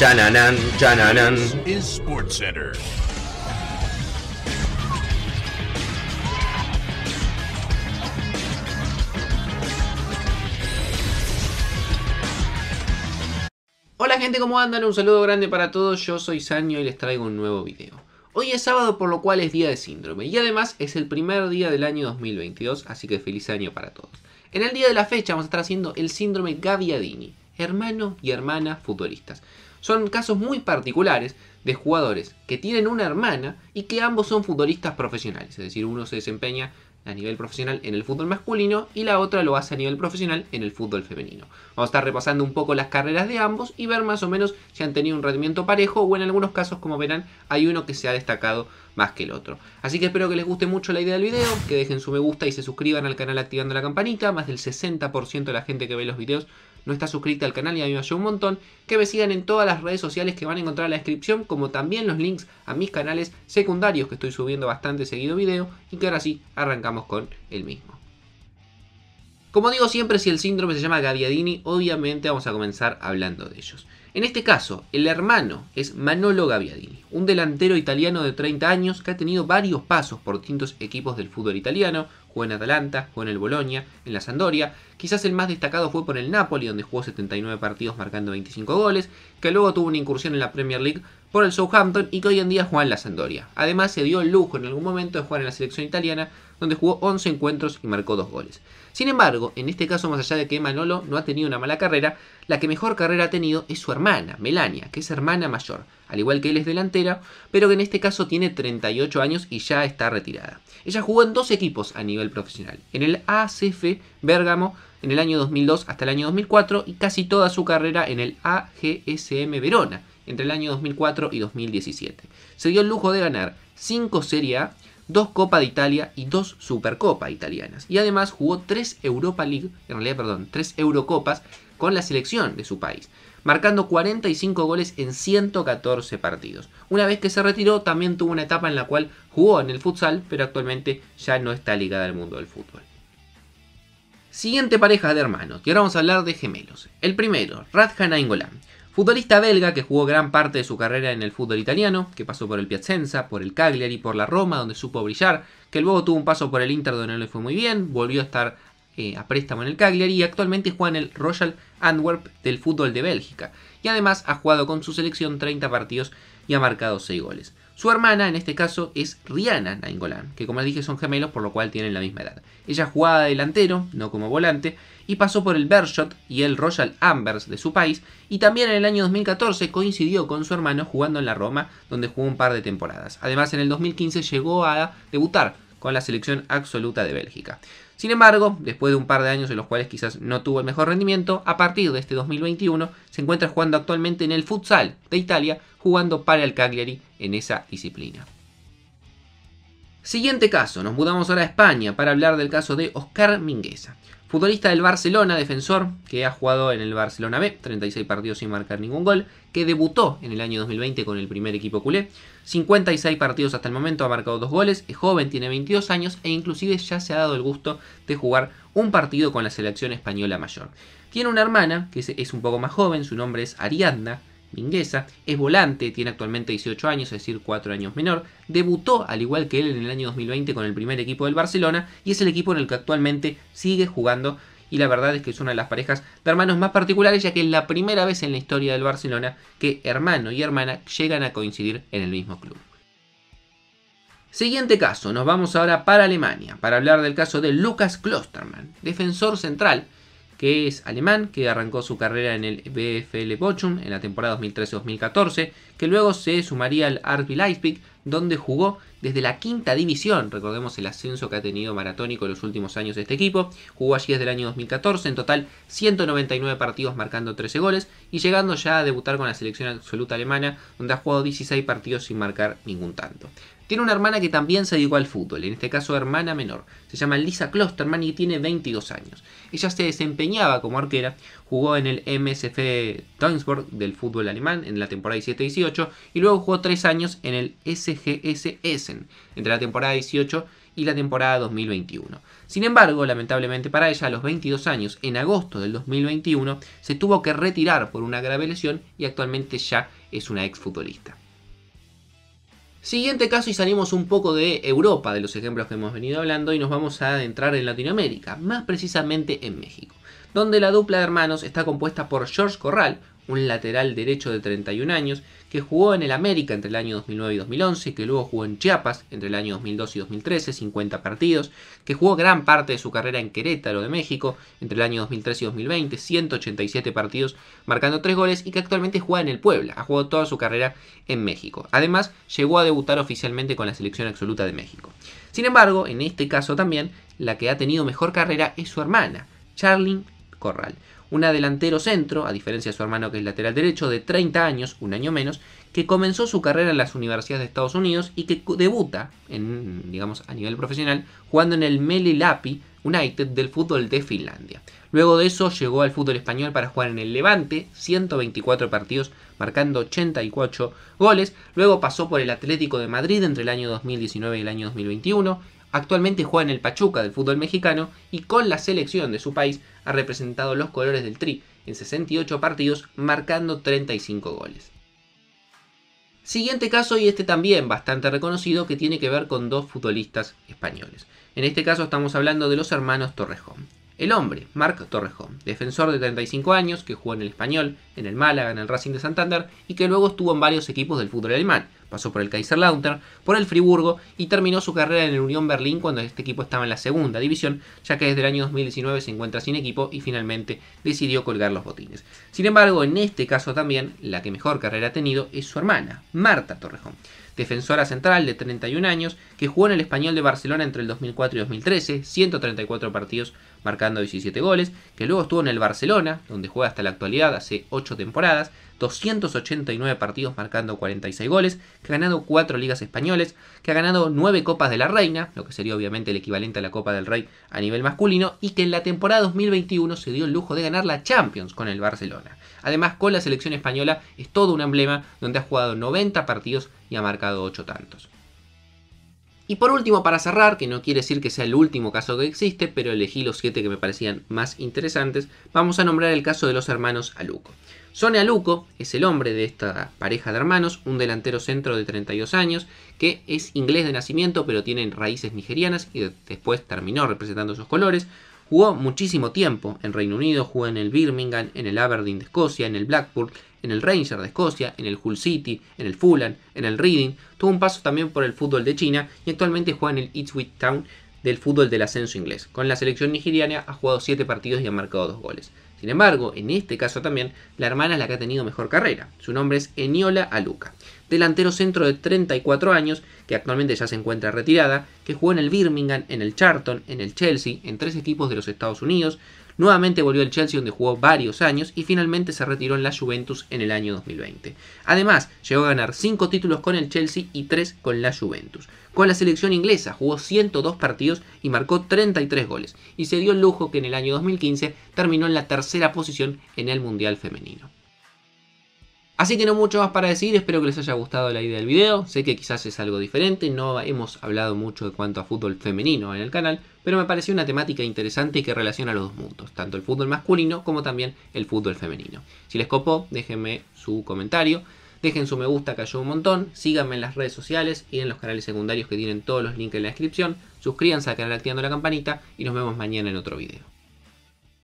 Chananan, chananan. Hola gente, ¿cómo andan? Un saludo grande para todos, yo soy Sanyo y les traigo un nuevo video. Hoy es sábado por lo cual es día de síndrome y además es el primer día del año 2022, así que feliz año para todos. En el día de la fecha vamos a estar haciendo el síndrome Gaviadini. Hermano y hermanas futbolistas. Son casos muy particulares de jugadores que tienen una hermana y que ambos son futbolistas profesionales, es decir, uno se desempeña a nivel profesional en el fútbol masculino y la otra lo hace a nivel profesional en el fútbol femenino. Vamos a estar repasando un poco las carreras de ambos y ver más o menos si han tenido un rendimiento parejo o en algunos casos, como verán, hay uno que se ha destacado más que el otro. Así que espero que les guste mucho la idea del video, que dejen su me gusta y se suscriban al canal activando la campanita. Más del 60% de la gente que ve los videos no está suscrito al canal y a mí me ayuda un montón, que me sigan en todas las redes sociales que van a encontrar en la descripción, como también los links a mis canales secundarios que estoy subiendo bastante seguido video y que ahora sí arrancamos con el mismo. Como digo siempre, si el síndrome se llama Gaviadini, obviamente vamos a comenzar hablando de ellos. En este caso, el hermano es Manolo Gaviadini, un delantero italiano de 30 años que ha tenido varios pasos por distintos equipos del fútbol italiano, jugó en Atalanta, jugó en el Bologna, en la Sampdoria, quizás el más destacado fue por el Napoli donde jugó 79 partidos marcando 25 goles, que luego tuvo una incursión en la Premier League por el Southampton y que hoy en día juega en la Sampdoria. Además se dio el lujo en algún momento de jugar en la selección italiana, donde jugó 11 encuentros y marcó 2 goles. Sin embargo, en este caso, más allá de que Manolo no ha tenido una mala carrera, la que mejor carrera ha tenido es su hermana, Melania, que es hermana mayor, al igual que él es delantera, pero que en este caso tiene 38 años y ya está retirada. Ella jugó en dos equipos a nivel profesional, en el ACF Bérgamo en el año 2002 hasta el año 2004 y casi toda su carrera en el AGSM Verona, entre el año 2004 y 2017. Se dio el lujo de ganar 5 Serie A, 2 Copa de Italia y 2 Supercopa italianas. Y además jugó 3 Europa League, en realidad, perdón, Eurocopas con la selección de su país, marcando 45 goles en 114 partidos. Una vez que se retiró, también tuvo una etapa en la cual jugó en el futsal, pero actualmente ya no está ligada al mundo del fútbol. Siguiente pareja de hermanos, y ahora vamos a hablar de gemelos. El primero, Radhana Nainggolan. Futbolista belga que jugó gran parte de su carrera en el fútbol italiano, que pasó por el Piacenza, por el Cagliari, por la Roma, donde supo brillar, que luego tuvo un paso por el Inter donde no le fue muy bien, volvió a estar eh, a préstamo en el Cagliari y actualmente juega en el Royal Antwerp del fútbol de Bélgica. Y además ha jugado con su selección 30 partidos y ha marcado 6 goles. Su hermana, en este caso, es Rihanna Nainggolan, que como les dije son gemelos, por lo cual tienen la misma edad. Ella jugaba de delantero, no como volante, y pasó por el Bershot y el Royal Ambers de su país, y también en el año 2014 coincidió con su hermano jugando en la Roma, donde jugó un par de temporadas. Además, en el 2015 llegó a debutar con la selección absoluta de Bélgica. Sin embargo, después de un par de años en los cuales quizás no tuvo el mejor rendimiento, a partir de este 2021 se encuentra jugando actualmente en el futsal de Italia, jugando para el Cagliari en esa disciplina. Siguiente caso, nos mudamos ahora a España para hablar del caso de Oscar Mingueza. Futbolista del Barcelona, defensor, que ha jugado en el Barcelona B, 36 partidos sin marcar ningún gol, que debutó en el año 2020 con el primer equipo culé, 56 partidos hasta el momento, ha marcado dos goles, es joven, tiene 22 años e inclusive ya se ha dado el gusto de jugar un partido con la selección española mayor. Tiene una hermana que es un poco más joven, su nombre es Ariadna, es volante, tiene actualmente 18 años, es decir, 4 años menor, debutó al igual que él en el año 2020 con el primer equipo del Barcelona y es el equipo en el que actualmente sigue jugando y la verdad es que es una de las parejas de hermanos más particulares ya que es la primera vez en la historia del Barcelona que hermano y hermana llegan a coincidir en el mismo club. Siguiente caso, nos vamos ahora para Alemania para hablar del caso de Lucas Klostermann, defensor central que es alemán, que arrancó su carrera en el BFL Bochum en la temporada 2013-2014 que luego se sumaría al RB Leipzig, donde jugó desde la quinta división. Recordemos el ascenso que ha tenido maratónico en los últimos años de este equipo. Jugó allí desde el año 2014, en total 199 partidos marcando 13 goles y llegando ya a debutar con la selección absoluta alemana, donde ha jugado 16 partidos sin marcar ningún tanto. Tiene una hermana que también se dedicó al fútbol, en este caso hermana menor. Se llama Lisa Klosterman y tiene 22 años. Ella se desempeñaba como arquera, jugó en el MSF Duisburg del fútbol alemán en la temporada 17-18 y luego jugó 3 años en el SGS Essen, entre la temporada 18 y la temporada 2021. Sin embargo, lamentablemente para ella, a los 22 años, en agosto del 2021, se tuvo que retirar por una grave lesión y actualmente ya es una exfutbolista. Siguiente caso y salimos un poco de Europa, de los ejemplos que hemos venido hablando, y nos vamos a adentrar en Latinoamérica, más precisamente en México, donde la dupla de hermanos está compuesta por George Corral, un lateral derecho de 31 años, que jugó en el América entre el año 2009 y 2011, que luego jugó en Chiapas entre el año 2002 y 2013, 50 partidos, que jugó gran parte de su carrera en Querétaro de México entre el año 2003 y 2020, 187 partidos, marcando 3 goles y que actualmente juega en el Puebla, ha jugado toda su carrera en México. Además, llegó a debutar oficialmente con la selección absoluta de México. Sin embargo, en este caso también, la que ha tenido mejor carrera es su hermana, Charlyn Corral. Un delantero centro, a diferencia de su hermano que es lateral derecho, de 30 años, un año menos, que comenzó su carrera en las universidades de Estados Unidos y que debuta, en, digamos, a nivel profesional, jugando en el Mele Lapi United del fútbol de Finlandia. Luego de eso llegó al fútbol español para jugar en el Levante, 124 partidos, marcando 84 goles. Luego pasó por el Atlético de Madrid entre el año 2019 y el año 2021 Actualmente juega en el Pachuca del fútbol mexicano y con la selección de su país ha representado los colores del Tri en 68 partidos marcando 35 goles. Siguiente caso, y este también bastante reconocido, que tiene que ver con dos futbolistas españoles. En este caso estamos hablando de los hermanos Torrejón. El hombre, Marc Torrejón, defensor de 35 años, que jugó en el Español, en el Málaga, en el Racing de Santander, y que luego estuvo en varios equipos del fútbol alemán, pasó por el Kaiserlautern, por el Friburgo y terminó su carrera en el Unión Berlín cuando este equipo estaba en la segunda división, ya que desde el año 2019 se encuentra sin equipo y finalmente decidió colgar los botines. Sin embargo, en este caso también, la que mejor carrera ha tenido es su hermana, Marta Torrejón defensora central de 31 años, que jugó en el Español de Barcelona entre el 2004 y 2013, 134 partidos marcando 17 goles, que luego estuvo en el Barcelona, donde juega hasta la actualidad hace 8 temporadas, 289 partidos marcando 46 goles, que ha ganado cuatro ligas españoles, que ha ganado nueve Copas de la Reina, lo que sería obviamente el equivalente a la Copa del Rey a nivel masculino, y que en la temporada 2021 se dio el lujo de ganar la Champions con el Barcelona. Además, con la selección española es todo un emblema donde ha jugado 90 partidos y ha marcado 8 tantos. Y por último, para cerrar, que no quiere decir que sea el último caso que existe, pero elegí los siete que me parecían más interesantes, vamos a nombrar el caso de los hermanos Aluco. Sonny Aluco es el hombre de esta pareja de hermanos, un delantero centro de 32 años, que es inglés de nacimiento, pero tiene raíces nigerianas y después terminó representando sus colores. Jugó muchísimo tiempo en Reino Unido, jugó en el Birmingham, en el Aberdeen de Escocia, en el Blackpool, en el Ranger de Escocia, en el Hull City, en el Fulham, en el Reading. Tuvo un paso también por el fútbol de China y actualmente juega en el Ipswich Town del fútbol del ascenso inglés. Con la selección nigeriana ha jugado 7 partidos y ha marcado 2 goles. Sin embargo, en este caso también, la hermana es la que ha tenido mejor carrera. Su nombre es Eniola Aluka delantero centro de 34 años, que actualmente ya se encuentra retirada, que jugó en el Birmingham, en el Charlton, en el Chelsea, en tres equipos de los Estados Unidos. Nuevamente volvió al Chelsea donde jugó varios años y finalmente se retiró en la Juventus en el año 2020. Además, llegó a ganar 5 títulos con el Chelsea y 3 con la Juventus. Con la selección inglesa jugó 102 partidos y marcó 33 goles y se dio el lujo que en el año 2015 terminó en la tercera posición en el Mundial Femenino. Así que no mucho más para decir, espero que les haya gustado la idea del video, sé que quizás es algo diferente, no hemos hablado mucho de cuanto a fútbol femenino en el canal, pero me pareció una temática interesante y que relaciona los dos mundos, tanto el fútbol masculino como también el fútbol femenino. Si les copó, déjenme su comentario, dejen su me gusta que ayuda un montón, síganme en las redes sociales y en los canales secundarios que tienen todos los links en la descripción, suscríbanse al canal activando la campanita y nos vemos mañana en otro video.